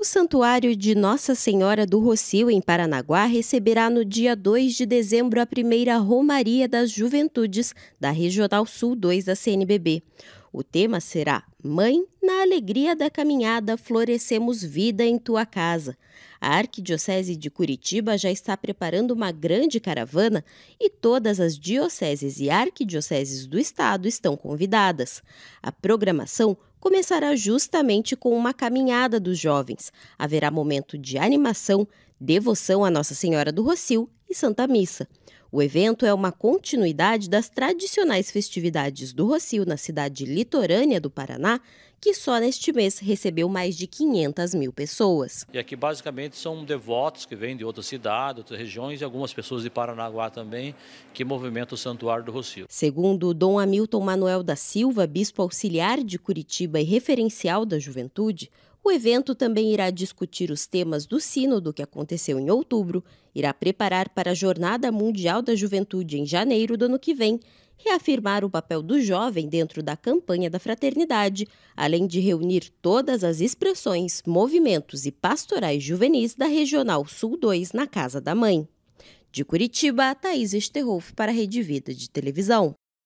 O Santuário de Nossa Senhora do Rocio, em Paranaguá, receberá no dia 2 de dezembro a primeira Romaria das Juventudes da Regional Sul 2 da CNBB. O tema será Mãe, na alegria da caminhada, florescemos vida em tua casa. A Arquidiocese de Curitiba já está preparando uma grande caravana e todas as dioceses e arquidioceses do estado estão convidadas. A programação começará justamente com uma caminhada dos jovens. Haverá momento de animação, devoção à Nossa Senhora do Rocio e Santa Missa. O evento é uma continuidade das tradicionais festividades do Rocio na cidade litorânea do Paraná, que só neste mês recebeu mais de 500 mil pessoas. E aqui basicamente são devotos que vêm de outras cidades, outras regiões e algumas pessoas de Paranaguá também, que movimentam o Santuário do Rocio. Segundo Dom Hamilton Manuel da Silva, bispo auxiliar de Curitiba e referencial da juventude, o evento também irá discutir os temas do Sínodo que aconteceu em outubro, irá preparar para a Jornada Mundial da Juventude em janeiro do ano que vem, reafirmar o papel do jovem dentro da campanha da fraternidade, além de reunir todas as expressões, movimentos e pastorais juvenis da Regional Sul 2 na Casa da Mãe. De Curitiba, Thaís Esterhoff para a Rede Vida de Televisão.